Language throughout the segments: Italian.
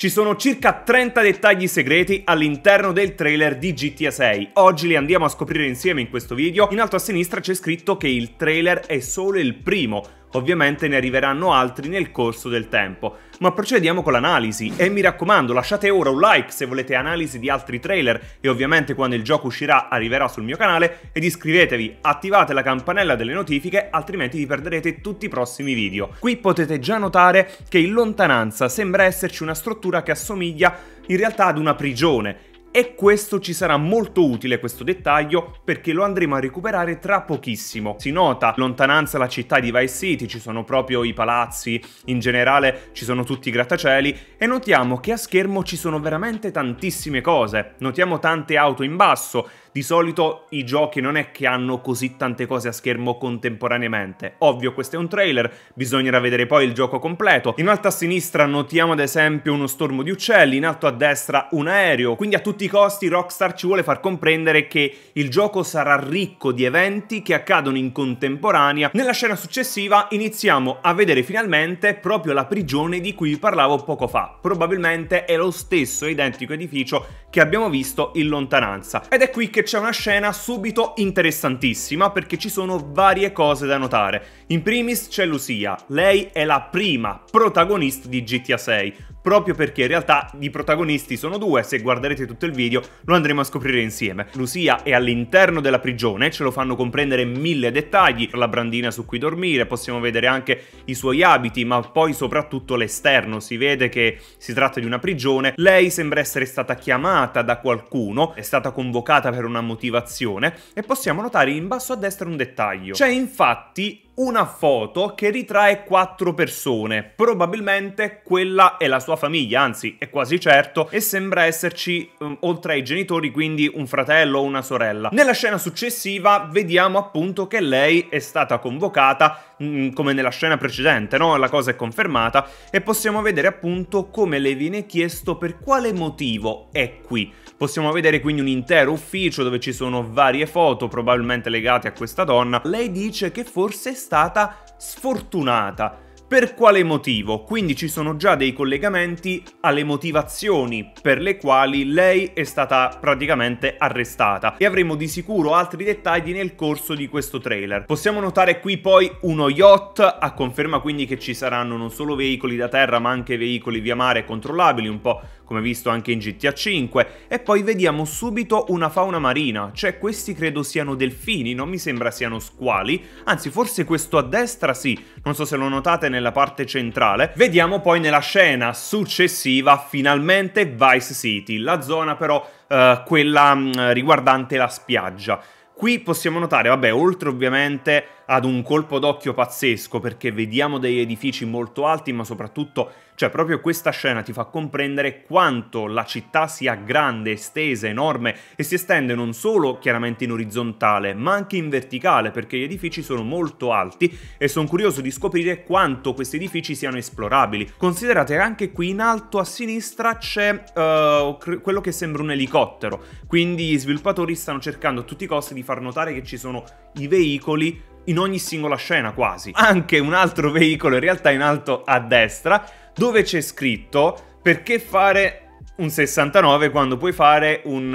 Ci sono circa 30 dettagli segreti all'interno del trailer di GTA 6. Oggi li andiamo a scoprire insieme in questo video. In alto a sinistra c'è scritto che il trailer è solo il primo Ovviamente ne arriveranno altri nel corso del tempo. Ma procediamo con l'analisi e mi raccomando lasciate ora un like se volete analisi di altri trailer e ovviamente quando il gioco uscirà arriverà sul mio canale ed iscrivetevi, attivate la campanella delle notifiche altrimenti vi perderete tutti i prossimi video. Qui potete già notare che in lontananza sembra esserci una struttura che assomiglia in realtà ad una prigione e questo ci sarà molto utile questo dettaglio perché lo andremo a recuperare tra pochissimo. Si nota lontananza la città di Vice City, ci sono proprio i palazzi, in generale ci sono tutti i grattacieli e notiamo che a schermo ci sono veramente tantissime cose. Notiamo tante auto in basso, di solito i giochi non è che hanno così tante cose a schermo contemporaneamente. Ovvio, questo è un trailer, bisognerà vedere poi il gioco completo. In alto a sinistra notiamo ad esempio uno stormo di uccelli, in alto a destra un aereo. Quindi a tutti i costi Rockstar ci vuole far comprendere che il gioco sarà ricco di eventi che accadono in contemporanea. Nella scena successiva iniziamo a vedere finalmente proprio la prigione di cui vi parlavo poco fa. Probabilmente è lo stesso identico edificio che abbiamo visto in lontananza. Ed è qui che che c'è una scena subito interessantissima perché ci sono varie cose da notare. In primis c'è Lucia, lei è la prima protagonista di GTA 6 proprio perché in realtà i protagonisti sono due, se guarderete tutto il video lo andremo a scoprire insieme. Lucia è all'interno della prigione, ce lo fanno comprendere mille dettagli, la brandina su cui dormire, possiamo vedere anche i suoi abiti, ma poi soprattutto l'esterno, si vede che si tratta di una prigione, lei sembra essere stata chiamata da qualcuno, è stata convocata per una motivazione e possiamo notare in basso a destra un dettaglio. C'è cioè, infatti una foto che ritrae quattro persone, probabilmente quella è la sua famiglia, anzi è quasi certo, e sembra esserci um, oltre ai genitori quindi un fratello o una sorella. Nella scena successiva vediamo appunto che lei è stata convocata mm, come nella scena precedente, no? La cosa è confermata e possiamo vedere appunto come le viene chiesto per quale motivo è qui. Possiamo vedere quindi un intero ufficio dove ci sono varie foto probabilmente legate a questa donna. Lei dice che forse è stata sfortunata. Per quale motivo? Quindi ci sono già dei collegamenti alle motivazioni per le quali lei è stata praticamente arrestata e avremo di sicuro altri dettagli nel corso di questo trailer. Possiamo notare qui poi uno yacht, a conferma quindi che ci saranno non solo veicoli da terra ma anche veicoli via mare controllabili, un po' come visto anche in GTA 5, e poi vediamo subito una fauna marina, cioè questi credo siano delfini, non mi sembra siano squali, anzi forse questo a destra sì, non so se lo notate nella parte centrale. Vediamo poi nella scena successiva finalmente Vice City, la zona però eh, quella mh, mm, riguardante la spiaggia. Qui possiamo notare, vabbè, oltre ovviamente ad un colpo d'occhio pazzesco perché vediamo degli edifici molto alti, ma soprattutto, cioè proprio questa scena ti fa comprendere quanto la città sia grande, estesa, enorme e si estende non solo chiaramente in orizzontale, ma anche in verticale perché gli edifici sono molto alti e sono curioso di scoprire quanto questi edifici siano esplorabili. Considerate anche qui in alto a sinistra c'è uh, quello che sembra un elicottero, quindi gli sviluppatori stanno cercando a tutti i costi di far notare che ci sono i veicoli in ogni singola scena quasi. Anche un altro veicolo in realtà in alto a destra dove c'è scritto perché fare un 69 quando puoi fare un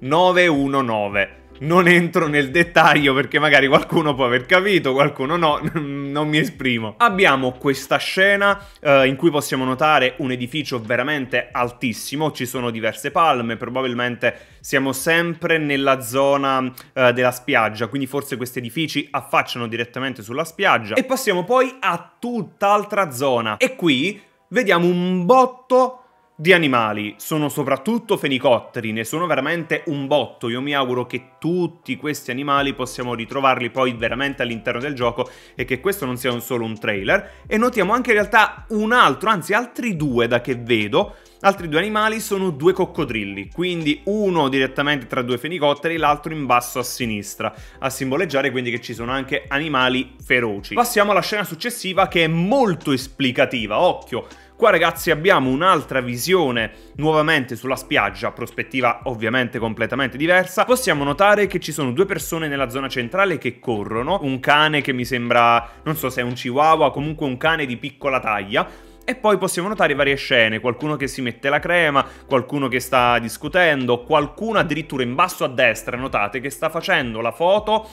919. Eh, non entro nel dettaglio perché magari qualcuno può aver capito, qualcuno no, non mi esprimo. Abbiamo questa scena eh, in cui possiamo notare un edificio veramente altissimo, ci sono diverse palme, probabilmente siamo sempre nella zona eh, della spiaggia, quindi forse questi edifici affacciano direttamente sulla spiaggia. E passiamo poi a tutt'altra zona e qui vediamo un botto di animali, sono soprattutto fenicotteri, ne sono veramente un botto. Io mi auguro che tutti questi animali possiamo ritrovarli poi veramente all'interno del gioco e che questo non sia un solo un trailer. E notiamo anche in realtà un altro, anzi altri due da che vedo, Altri due animali sono due coccodrilli, quindi uno direttamente tra due fenicotteri, l'altro in basso a sinistra, a simboleggiare quindi che ci sono anche animali feroci. Passiamo alla scena successiva che è molto esplicativa, occhio, Qua ragazzi abbiamo un'altra visione nuovamente sulla spiaggia, prospettiva ovviamente completamente diversa. Possiamo notare che ci sono due persone nella zona centrale che corrono, un cane che mi sembra, non so se è un chihuahua, comunque un cane di piccola taglia, e poi possiamo notare varie scene, qualcuno che si mette la crema, qualcuno che sta discutendo, qualcuno addirittura in basso a destra, notate, che sta facendo la foto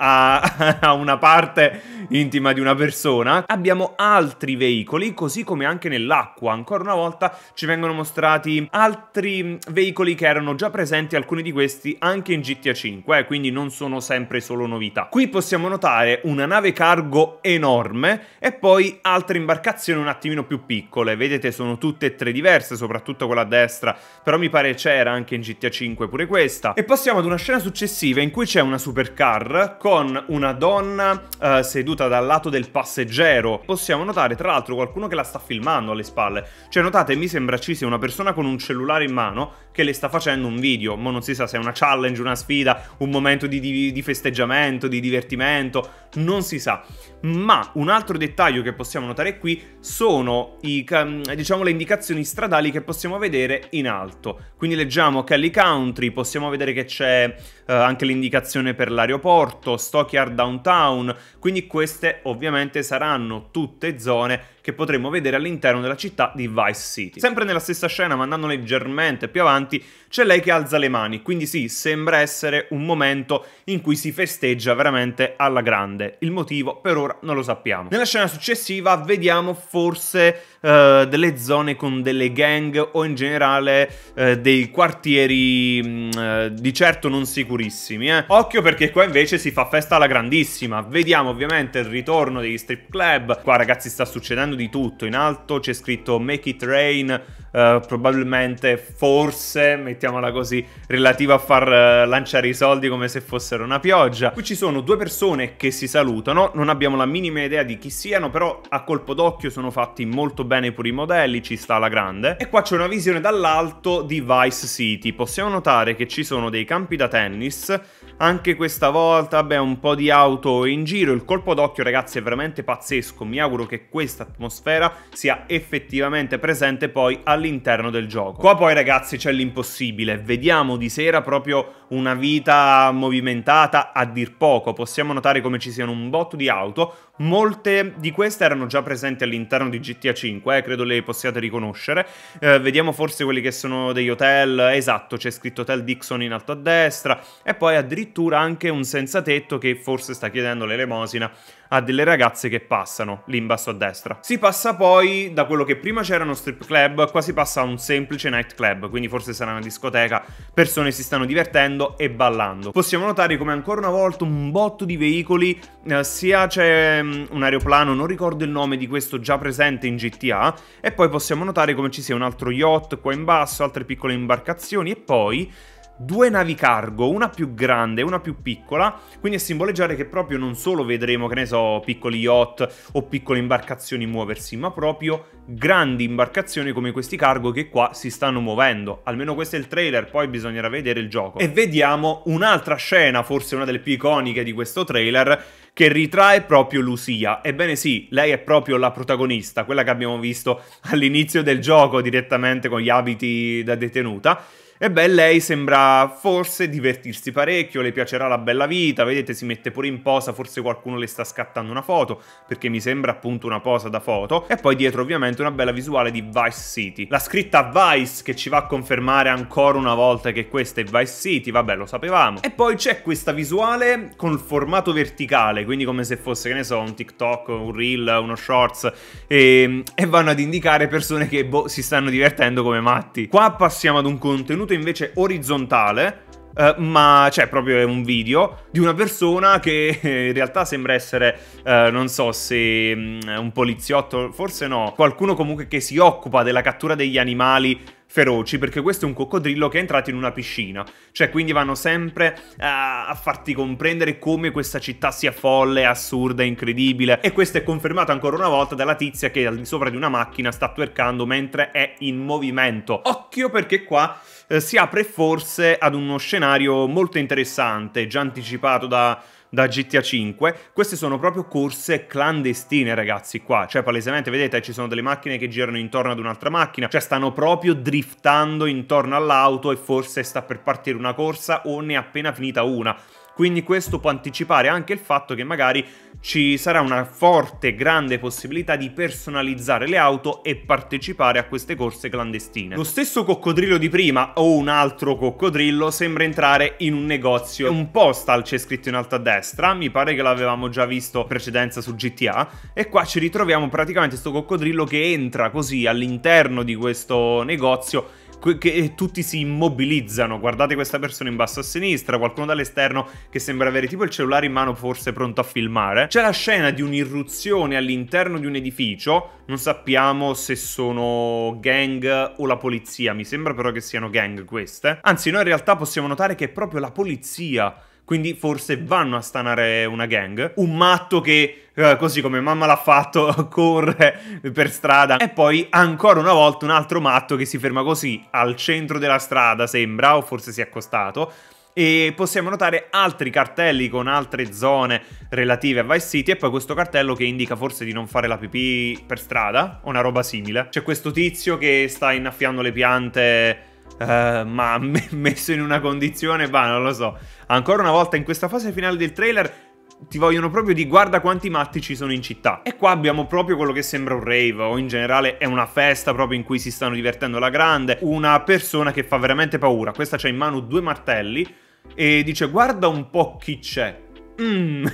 a, a una parte intima di una persona. Abbiamo altri veicoli, così come anche nell'acqua. Ancora una volta ci vengono mostrati altri veicoli che erano già presenti, alcuni di questi anche in GTA 5, eh, quindi non sono sempre solo novità. Qui possiamo notare una nave cargo enorme e poi altre imbarcazioni un attimino più piccole. Vedete, sono tutte e tre diverse, soprattutto quella a destra, però mi pare c'era anche in GTA 5 pure questa. E passiamo ad una scena successiva in cui c'è una supercar con con una donna eh, seduta dal lato del passeggero. Possiamo notare tra l'altro qualcuno che la sta filmando alle spalle. Cioè notate, mi sembra ci sia una persona con un cellulare in mano che le sta facendo un video. Ma non si sa se è una challenge, una sfida, un momento di, di, di festeggiamento, di divertimento, non si sa. Ma un altro dettaglio che possiamo notare qui sono i, diciamo, le indicazioni stradali che possiamo vedere in alto. Quindi leggiamo Kelly Country, possiamo vedere che c'è eh, anche l'indicazione per l'aeroporto, Stockyard Downtown, quindi queste ovviamente saranno tutte zone che potremo vedere all'interno della città di Vice City. Sempre nella stessa scena, ma andando leggermente più avanti, c'è lei che alza le mani, quindi sì, sembra essere un momento in cui si festeggia veramente alla grande. Il motivo per ora non lo sappiamo. Nella scena successiva vediamo forse eh, delle zone con delle gang o in generale eh, dei quartieri mh, mm, eh, di certo non sicuri durissimi, eh. Occhio perché qua invece si fa festa alla grandissima. Vediamo ovviamente il ritorno degli strip club. Qua ragazzi sta succedendo di tutto. In alto c'è scritto Make It Rain eh, probabilmente, forse, mettiamola così, relativa a far eh, lanciare i soldi come se fossero una pioggia. Qui ci sono due persone che si salutano, non abbiamo la minima idea di chi siano, però a colpo d'occhio sono fatti molto bene pure i modelli, ci sta alla grande. E qua c'è una visione dall'alto di Vice City, possiamo notare che ci sono dei campi da tennis anche questa volta, beh, un po' di auto in giro. Il colpo d'occhio, ragazzi, è veramente pazzesco. Mi auguro che questa atmosfera sia effettivamente presente poi all'interno del gioco. Qua poi, ragazzi, c'è l'impossibile. Vediamo di sera proprio una vita movimentata a dir poco, possiamo notare come ci siano un botto di auto, molte di queste erano già presenti all'interno di GTA 5, eh, credo le possiate riconoscere, eh, vediamo forse quelli che sono degli hotel, esatto c'è scritto Hotel Dixon in alto a destra e poi addirittura anche un senza tetto che forse sta chiedendo l'elemosina a delle ragazze che passano lì in basso a destra. Si passa poi da quello che prima c'era uno strip club, qua si passa a un semplice nightclub, quindi forse sarà una discoteca, persone si stanno divertendo correndo e ballando. Possiamo notare come ancora una volta un botto di veicoli, eh, sia c'è mm, un aeroplano, non ricordo il nome di questo già presente in GTA, e poi possiamo notare come ci sia un altro yacht qua in basso, altre piccole imbarcazioni e poi due navi cargo, una più grande e una più piccola, quindi a simboleggiare che proprio non solo vedremo, che ne so, piccoli yacht o piccole imbarcazioni muoversi, ma proprio grandi imbarcazioni come questi cargo che qua si stanno muovendo. Almeno questo è il trailer, poi bisognerà vedere il gioco. E vediamo un'altra scena, forse una delle più iconiche di questo trailer, che ritrae proprio Lucia. Ebbene sì, lei è proprio la protagonista, quella che abbiamo visto all'inizio del gioco direttamente con gli abiti da detenuta e beh, lei sembra forse divertirsi parecchio, le piacerà la bella vita, vedete si mette pure in posa, forse qualcuno le sta scattando una foto, perché mi sembra appunto una posa da foto, e poi dietro ovviamente una bella visuale di Vice City. La scritta Vice che ci va a confermare ancora una volta che questa è Vice City, vabbè lo sapevamo. E poi c'è questa visuale con formato verticale, quindi come se fosse, che ne so, un TikTok, un Reel, uno Shorts, e, ehm, e vanno ad indicare persone che boh, si stanno divertendo come matti. Qua passiamo ad un contenuto contenuto invece orizzontale, eh, ma cioè, proprio è un video di una persona che in realtà sembra essere, eh, non so se um, un poliziotto, forse no, qualcuno comunque che si occupa della cattura degli animali feroci, perché questo è un coccodrillo che è entrato in una piscina. Cioè, quindi vanno sempre uh, a farti comprendere come questa città sia folle, assurda, incredibile. E questo è confermato ancora una volta dalla tizia che al di sopra di una macchina sta twerkando mentre è in movimento. Occhio perché qua uh, si apre forse ad uno scenario molto interessante, già anticipato da da GTA 5, queste sono proprio corse clandestine ragazzi qua, cioè palesemente vedete ci sono delle macchine che girano intorno ad un'altra macchina, cioè stanno proprio driftando intorno all'auto e forse sta per partire una corsa o ne è appena finita una. Quindi questo può anticipare anche il fatto che magari ci sarà una forte, grande possibilità di personalizzare le auto e partecipare a queste corse clandestine. Lo stesso coccodrillo di prima o un altro coccodrillo sembra entrare in un negozio. Un postal c'è scritto in alto a destra, mi pare che l'avevamo già visto in precedenza su GTA, e qua ci ritroviamo praticamente questo coccodrillo che entra così all'interno di questo negozio che tutti si immobilizzano. Guardate questa persona in basso a sinistra, qualcuno dall'esterno che sembra avere tipo il cellulare in mano forse pronto a filmare. C'è la scena di un'irruzione all'interno di un edificio, non sappiamo se sono gang o la polizia, mi sembra però che siano gang queste. Anzi, noi in realtà possiamo notare che è proprio la polizia quindi forse vanno a stanare una gang. Un matto che, eh, così come mamma l'ha fatto, corre per strada. E poi ancora una volta un altro matto che si ferma così al centro della strada, sembra, o forse si è accostato e possiamo notare altri cartelli con altre zone relative a Vice City e poi questo cartello che indica forse di non fare la pipì per strada o una roba simile. C'è questo tizio che sta innaffiando le piante Uh, ma me- messo in una condizione, bah, non lo so. Ancora una volta in questa fase finale del trailer ti vogliono proprio di guarda quanti matti ci sono in città. E qua abbiamo proprio quello che sembra un rave, o in generale è una festa proprio in cui si stanno divertendo alla grande. Una persona che fa veramente paura. Questa c'ha in mano due martelli e dice guarda un po' chi c'è. Mm.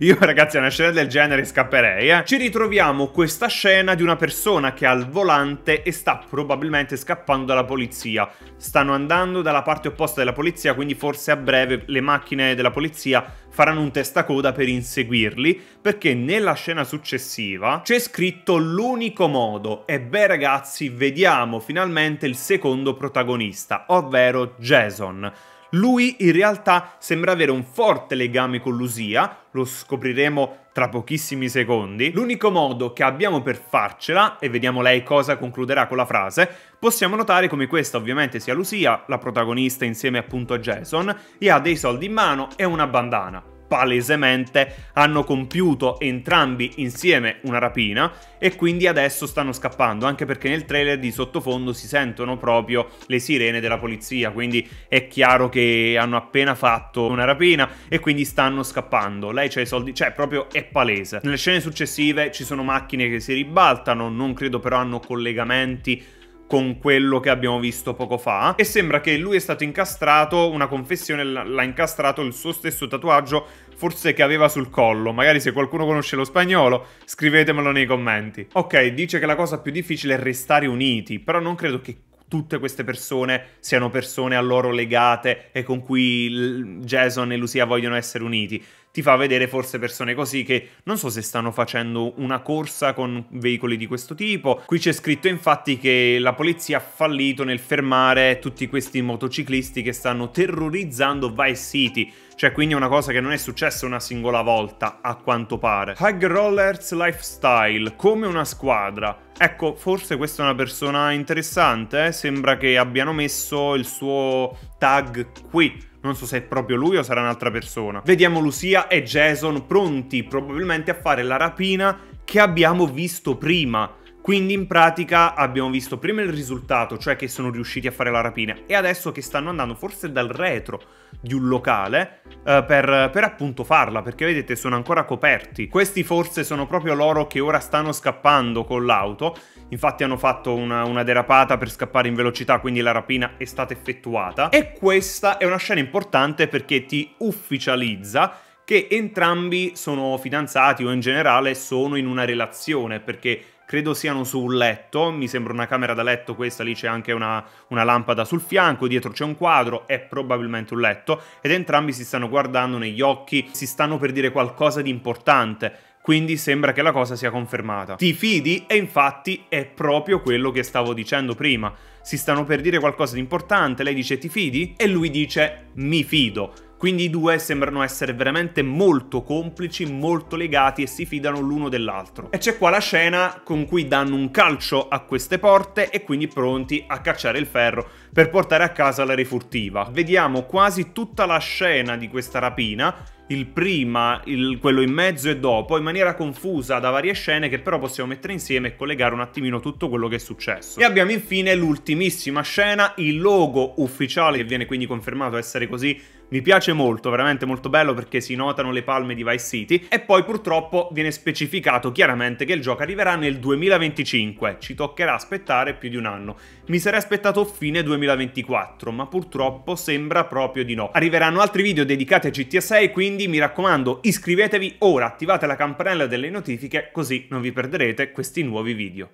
Io ragazzi a una scena del genere scapperei, eh. Ci ritroviamo questa scena di una persona che ha il volante e sta probabilmente scappando dalla polizia. Stanno andando dalla parte opposta della polizia, quindi forse a breve le macchine della polizia faranno un testacoda per inseguirli, perché nella scena successiva c'è scritto l'unico modo. E beh ragazzi, vediamo finalmente il secondo protagonista, ovvero Jason. Lui in realtà sembra avere un forte legame con Lusia, lo scopriremo tra pochissimi secondi. L'unico modo che abbiamo per farcela, e vediamo lei cosa concluderà con la frase, possiamo notare come questa ovviamente sia Lucia, la protagonista insieme appunto a Jason, e ha dei soldi in mano e una bandana palesemente hanno compiuto entrambi insieme una rapina e quindi adesso stanno scappando, anche perché nel trailer di sottofondo si sentono proprio le sirene della polizia, quindi è chiaro che hanno appena fatto una rapina e quindi stanno scappando. Lei c'ha i soldi, cioè proprio è palese. Nelle scene successive ci sono macchine che si ribaltano, non credo però hanno collegamenti con quello che abbiamo visto poco fa e sembra che lui è stato incastrato, una confessione l'ha incastrato il suo stesso tatuaggio forse che aveva sul collo, magari se qualcuno conosce lo spagnolo scrivetemelo nei commenti. Ok, dice che la cosa più difficile è restare uniti, però non credo che tutte queste persone siano persone a loro legate e con cui Jason e Lucia vogliono essere uniti. Ti fa vedere forse persone così che non so se stanno facendo una corsa con veicoli di questo tipo. Qui c'è scritto infatti che la polizia ha fallito nel fermare tutti questi motociclisti che stanno terrorizzando Vice City cioè, quindi è una cosa che non è successa una singola volta, a quanto pare. Hag Rollers Lifestyle, come una squadra. Ecco, forse questa è una persona interessante, eh? sembra che abbiano messo il suo tag qui. Non so se è proprio lui o sarà un'altra persona. Vediamo Lucia e Jason pronti probabilmente a fare la rapina che abbiamo visto prima. Quindi in pratica abbiamo visto prima il risultato, cioè che sono riusciti a fare la rapina, e adesso che stanno andando forse dal retro di un locale eh, per, per, appunto farla, perché vedete sono ancora coperti. Questi forse sono proprio loro che ora stanno scappando con l'auto, infatti hanno fatto una, una derapata per scappare in velocità, quindi la rapina è stata effettuata. E questa è una scena importante perché ti ufficializza che entrambi sono fidanzati o in generale sono in una relazione, perché credo siano su un letto, mi sembra una camera da letto questa, lì c'è anche una, una lampada sul fianco, dietro c'è un quadro, è probabilmente un letto, ed entrambi si stanno guardando negli occhi, si stanno per dire qualcosa di importante, quindi sembra che la cosa sia confermata. Ti fidi e infatti è proprio quello che stavo dicendo prima. Si stanno per dire qualcosa di importante, lei dice ti fidi e lui dice mi fido. Quindi i due sembrano essere veramente molto complici, molto legati e si fidano l'uno dell'altro. E c'è qua la scena con cui danno un calcio a queste porte e quindi pronti a cacciare il ferro per portare a casa la rifurtiva. Vediamo quasi tutta la scena di questa rapina il prima, il, quello in mezzo e dopo, in maniera confusa da varie scene che però possiamo mettere insieme e collegare un attimino tutto quello che è successo. E abbiamo infine l'ultimissima scena, il logo ufficiale che viene quindi confermato essere così mi piace molto, veramente molto bello perché si notano le palme di Vice City e poi purtroppo viene specificato chiaramente che il gioco arriverà nel 2025, ci toccherà aspettare più di un anno. Mi sarei aspettato fine 2024, ma purtroppo sembra proprio di no. Arriveranno altri video dedicati a GTA 6, quindi mi raccomando iscrivetevi ora, attivate la campanella delle notifiche così non vi perderete questi nuovi video.